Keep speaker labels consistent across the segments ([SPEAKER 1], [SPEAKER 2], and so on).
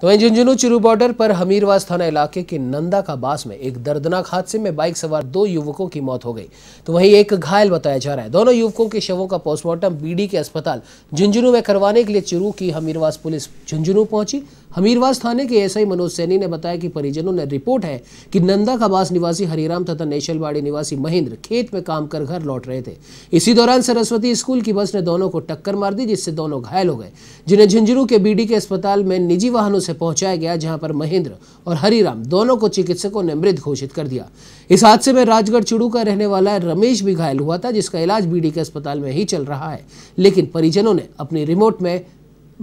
[SPEAKER 1] तो वहीं झुंझुनू चुरू बॉर्डर पर हमीरवास थाना इलाके के नंदा का बास में एक दर्दनाक हादसे में बाइक सवार दो युवकों की मौत हो गई तो वहीं एक घायल बताया जा रहा है दोनों युवकों के शवों का पोस्टमार्टम बीडी के अस्पताल झुंझुनू में करवाने के लिए चुरू की हमीरवास पुलिस झुंझुनू पहुंची हमीरवास थाने के एसआई मनोज सैनी ने बताया कि परिजनों ने रिपोर्ट है कि नंदा खबास निवासी हरिराम तथा नेशलवाड़ी निवासी महेंद्र खेत में काम कर घर लौट रहे थे इसी दौरान सरस्वती स्कूल की बस ने दोनों को टक्कर मार दी जिससे दोनों घायल हो गए जिन्हें झुंझुनू के बीडी के अस्पताल में निजी वाहनों से पहुंचाया गया जहां पर महेंद्र और हरिराम दोनों को चिकित्सकों ने मृत घोषित कर दिया इस हादसे में राजगढ़ चुड़ू का रहने वाला रमेश भी घायल हुआ था जिसका इलाज बीडी के अस्पताल में ही चल रहा है लेकिन परिजनों ने अपनी रिमोट में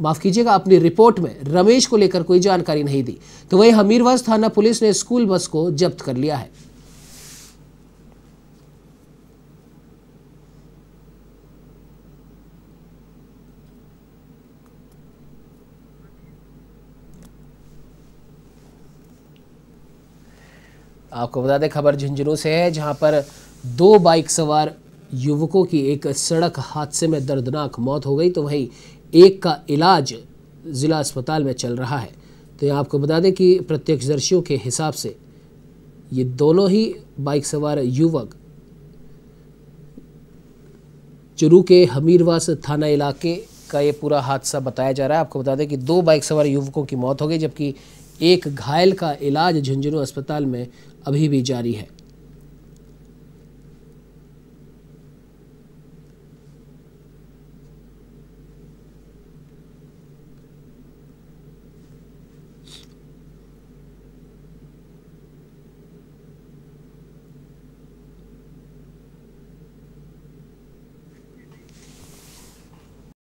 [SPEAKER 1] माफ़ कीजिएगा अपनी रिपोर्ट में रमेश को लेकर कोई जानकारी नहीं दी तो वही हमीरवास थाना पुलिस ने स्कूल बस को जब्त कर लिया है आपको बता दें खबर झुंझुनू से है जहां पर दो बाइक सवार युवकों की एक सड़क हादसे में दर्दनाक मौत हो गई तो वहीं एक का इलाज ज़िला अस्पताल में चल रहा है तो यहाँ आपको बता दें कि प्रत्यक्षदर्शियों के हिसाब से ये दोनों ही बाइक सवार युवक चुरू के हमीरवास थाना इलाके का ये पूरा हादसा बताया जा रहा है आपको बता दें कि दो बाइक सवार युवकों की मौत हो गई जबकि एक घायल का इलाज झुंझुनू अस्पताल में अभी भी जारी है